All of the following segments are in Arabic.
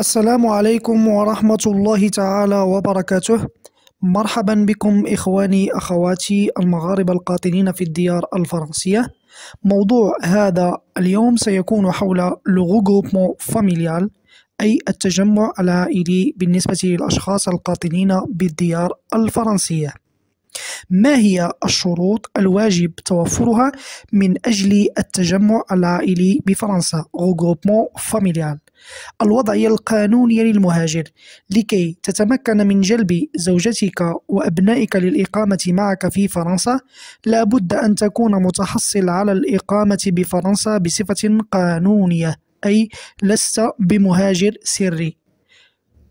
السلام عليكم ورحمة الله تعالى وبركاته مرحبا بكم إخواني أخواتي المغاربة القاطنين في الديار الفرنسية موضوع هذا اليوم سيكون حول لغوغوبمو فاميليال أي التجمع العائلي بالنسبة للأشخاص القاطنين بالديار الفرنسية ما هي الشروط الواجب توفرها من أجل التجمع العائلي بفرنسا regroupement familial الوضعية القانونية للمهاجر لكي تتمكن من جلب زوجتك وأبنائك للإقامة معك في فرنسا لابد أن تكون متحصل على الإقامة بفرنسا بصفة قانونية أي لست بمهاجر سري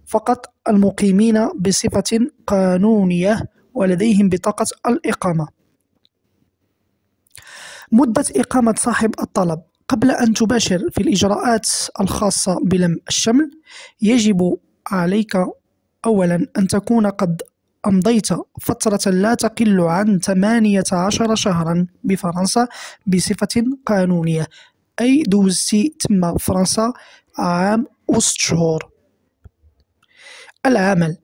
فقط المقيمين بصفة قانونية ولديهم بطاقة الإقامة مدة إقامة صاحب الطلب قبل أن تباشر في الإجراءات الخاصة بلم الشمل يجب عليك أولا أن تكون قد أمضيت فترة لا تقل عن 18 شهرا بفرنسا بصفة قانونية أي دوزتي تم فرنسا عام وست شهور العمل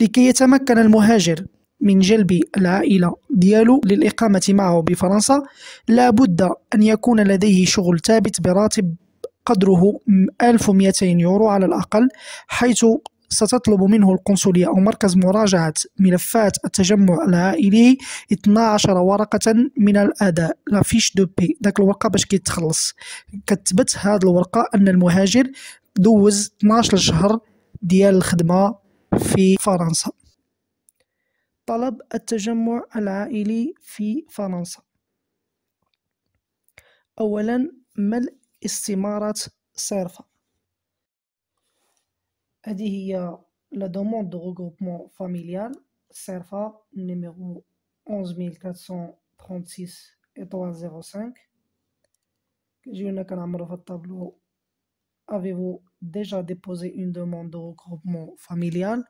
لكي يتمكن المهاجر من جلب العائلة ديالو للإقامة معه بفرنسا لابد أن يكون لديه شغل ثابت براتب قدره 1200 يورو على الأقل حيث ستطلب منه القنصلية أو مركز مراجعة ملفات التجمع العائلي 12 ورقة من الأداء لافيش دو بي داك الورقة باش كيتخلص كتبت هاد الورقة أن المهاجر دوز 12 شهر ديال الخدمة في فرنسا طلب التجمع العائلي في فرنسا أولا ملء استمارة صرفة هذه هي لا دوموند دو غروبمون فاميليال صرفة نيميرو 11436 كنجيو كيجيونا كنعمرو في الطابلو avez-vous déjà déposé une demande de regroupement familial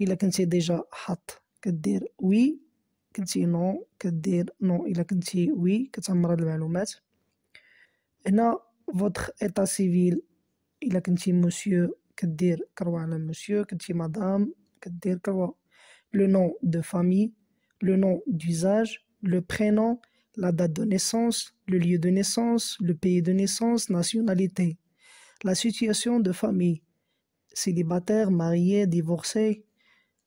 إلا كنتي ديجا حط Que dire oui, que dire non, que dire non, il a qu'on oui, que ça me le même votre état civil, il a qu'on dit monsieur, que dire madame, que dire Le nom de famille, le nom d'usage, le prénom, la date de naissance, le lieu de naissance, le pays de naissance, nationalité. La situation de famille, célibataire, marié, divorcé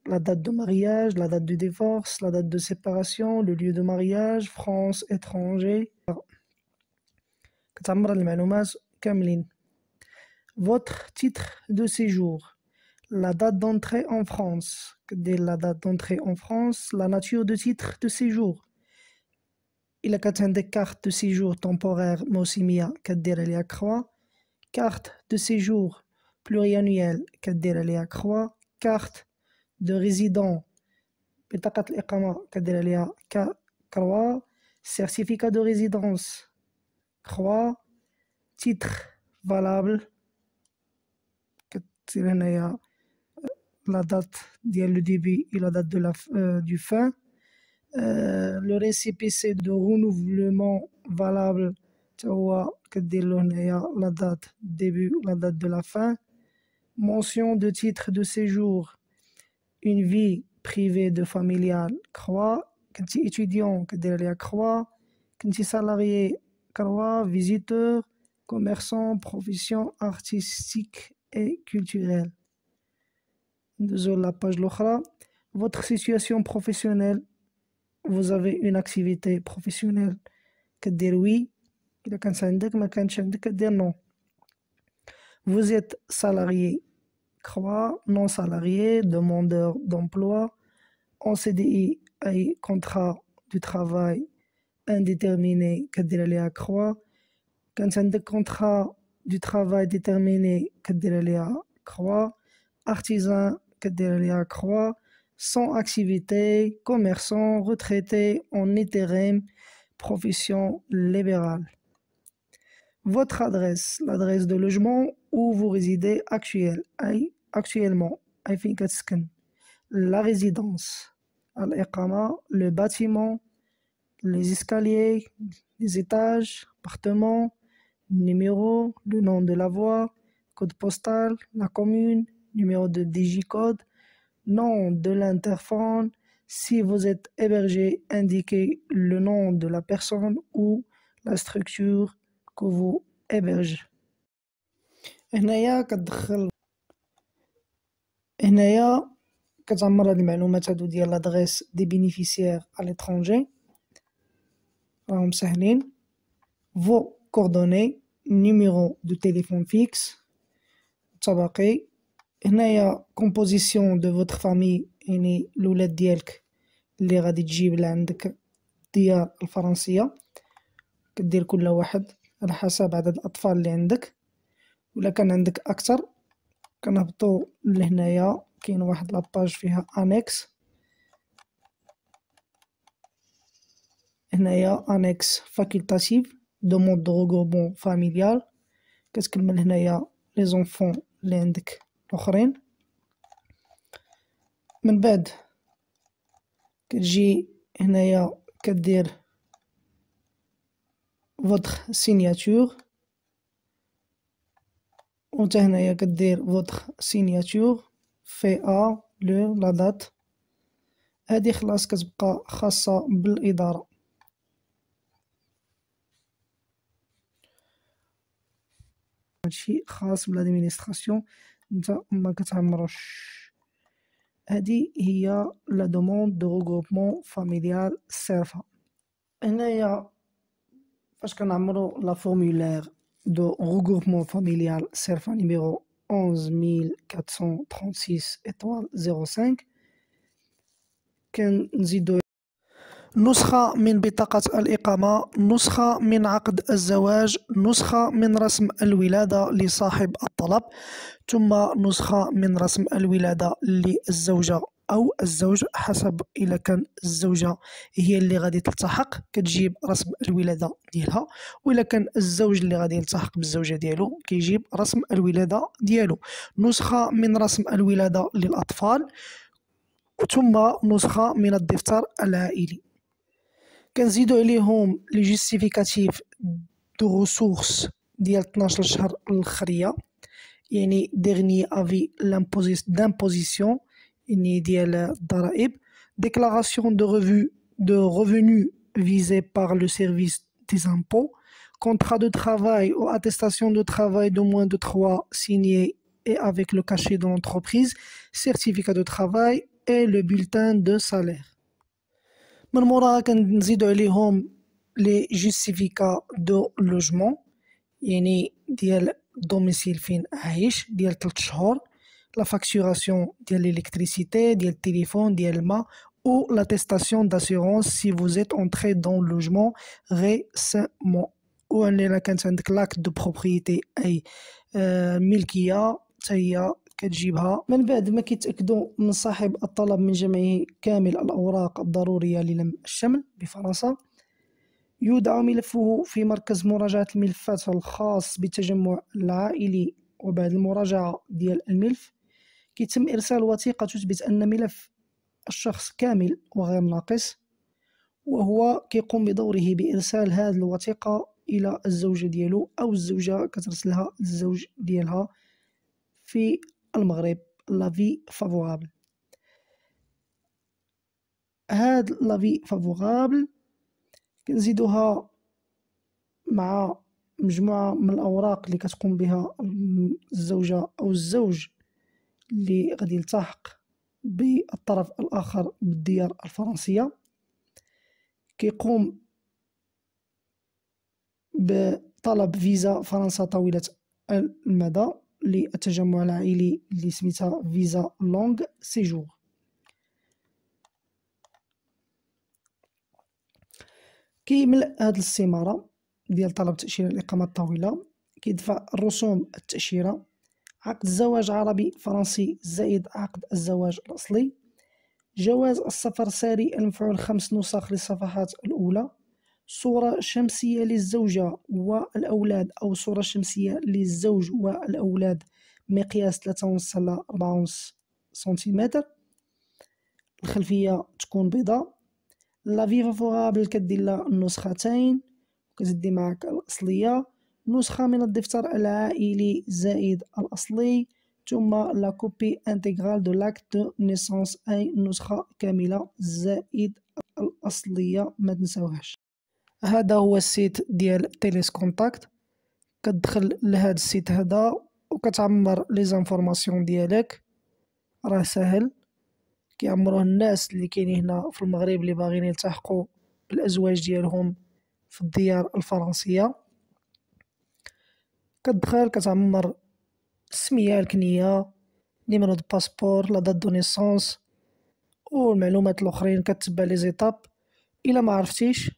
la date de mariage, la date de divorce, la date de séparation, le lieu de mariage, France, étranger. Votre titre de séjour, la date d'entrée en France, dès la date d'entrée en France, la nature de titre de séjour. Il a des cartes de séjour temporaire Mosimia Kaderelia Croix, carte de séjour pluriannuelle Kaderelia Croix, carte de résident certificat de résidence titre valable euh, la date du début et la date de la, euh, du fin euh, le récépissé de renouvellement valable la date début la date de la fin mention de titre de séjour une vie privée de familiale croix كنتي étudiant كدير un croix salarié croix visiteur commerçant profession artistique et culturelle la page votre situation professionnelle vous avez une activité professionnelle que oui الا كانت عندك non vous êtes salarié Croix, non salariés, demandeur d'emploi, en CDI et contrat du travail indéterminé كدير عليها كخوا contrats du travail déterminé que ديتيرميني à Croix, artisan que croix sans activité, commerçant, retraité, en intérim, profession libérale. Votre adresse, l'adresse de logement où vous résidez actuellement, Actuellement, la résidence, le bâtiment, les escaliers, les étages, appartement, numéro, le nom de la voie, code postal, la commune, numéro de digicode, nom de l'interphone. Si vous êtes hébergé, indiquez le nom de la personne ou la structure que vous héberge. هنايا كتعمر هاد المعلومات هادو ديال لادريس دي بينيفيسيير ا ليترونجي راهم ساهلين فو كوردوني نيميرو دو تيليفون فيكس الطبقي هنايا كومبوزيسيون دو فوتر فامي يعني الولاد ديالك اللي غادي تجيب لعندك ديال الفرنسيه كدير كل واحد على حسب عدد الاطفال اللي عندك ولا كان عندك اكثر كنهبطو لهنايا كاين واحد لاباج فيها انكس هنايا انكس فاكولتاتيف دوموند دو غوبون فاميليال كتكمل هنايا لي زونفون لي عندك الاخرين من بعد كتجي هنايا كدير فوتر سيناتور وتا هنايا كدير فوتخ سينياتور في ا لو لا دات هادي خلاص كتبقى خاصة بالإدارة هادشي خاص بالادمينستراسيون نتا ما كتعمروش هادي هي لا دوموند دو روغروبمون فاميليال سيرفا هنايا فاش كنعمرو لا فورمولير de regroupement familial CERFA numéro 11436 étoile 05 كنزيدو نسخة من بطاقة الإقامة نسخة من عقد الزواج نسخة من رسم الولادة لصاحب الطلب ثم نسخة من رسم الولادة للزوجة او الزوج حسب الا كان الزوجه هي اللي غادي تلتحق كتجيب رسم الولاده ديالها والا كان الزوج اللي غادي يلتحق بالزوجه ديالو كيجيب رسم الولاده ديالو نسخه من رسم الولاده للاطفال ثم نسخه من الدفتر العائلي كنزيدو عليهم لي جيستيفيكاتيف دو ريسورس ديال 12 شهر الاخريه يعني افي avis d'imposition déclaration de, revue, de revenus visée par le service des impôts, contrat de travail ou attestation de travail de moins de trois signés et avec le cachet de l'entreprise, certificat de travail et le bulletin de salaire. من موراها de عليهم لي جوستيفيكا دو لوجمون يعني ديال دوميسيل فين عايش ديال 3 la facturation de l'électricité du téléphone, du الماء ou l'attestation d'assurance si vous êtes entré dans le logement récemment ou الا كانت عندك لاك دو بروبريتي اي ملكيه حتى هي كتجيبها من بعد ما كيتاكدوا من صاحب الطلب من جمعه كامل الاوراق الضروريه للم الشمل بفرنسا يودع ملفه في مركز مراجعه الملفات الخاص بالتجمع العائلي وبعد المراجعه ديال الملف كيتم ارسال وثيقه تثبت ان ملف الشخص كامل وغير ناقص وهو كيقوم بدوره بارسال هذه الوثيقه الى الزوجه ديالو او الزوجه كترسلها للزوج ديالها في المغرب لافي فافورابل هاد لافي فافورابل كنزيدوها مع مجموعه من الاوراق اللي كتقوم بها الزوجه او الزوج اللي غادي يلتحق بالطرف الآخر بالديار الفرنسية كيقوم بطلب فيزا فرنسا طويلة المدى للتجمع العائلي اللي سميتها فيزا لونغ سيجور كيمل هاد الاستمارة ديال طلب تأشيرة الإقامة الطويلة كيدفع الرسوم التأشيرة عقد زواج عربي فرنسي زائد عقد الزواج الأصلي جواز السفر ساري المفعول خمس نسخ للصفحات الأولى صورة شمسية للزوجة والأولاد أو صورة شمسية للزوج والأولاد مقياس 3.5 ل ونص سنتيمتر الخلفية تكون بيضاء لا فيفا فورابل كدير النسختين كتدي معك الأصلية نسخة من الدفتر العائلي زائد الأصلي ثم لا كوبي انتغرال دو لاكت دو نيسونس أي نسخة كاملة زائد الأصلية ما تنساوهاش هذا هو السيت ديال تيليس كونتاكت كتدخل لهذا السيت هذا وكتعمر لي زانفورماسيون ديالك راه سهل كيعمروه الناس اللي كاينين هنا في المغرب اللي باغيين يلتحقوا بالازواج ديالهم في الديار الفرنسيه كتدخل كتعمر السميه الكنيه نيميرو دو باسبور لا دات دو نيسونس والمعلومات الاخرين كتبع لي زيتاب الا ما عرفتيش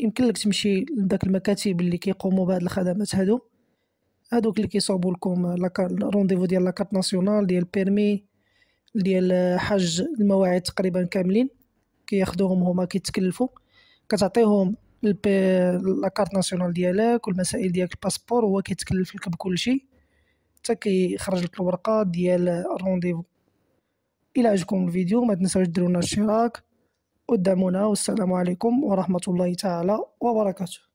يمكن لك تمشي لذاك المكاتب اللي كيقوموا بهاد الخدمات هادو هادوك اللي كيصوبوا لكم رونديفو ديال لاكارت ناسيونال ديال بيرمي ديال حج المواعيد تقريبا كاملين كياخدوهم هما كيتكلفوا كتعطيهم لاكارت ناسيونال ديالك والمسائل ديالك الباسبور هو كيتكلف لك بكل شيء حتى كيخرج لك الورقه ديال الرونديفو الى عجبكم الفيديو ما تنساوش ديروا لنا اشتراك ودعمونا والسلام عليكم ورحمه الله تعالى وبركاته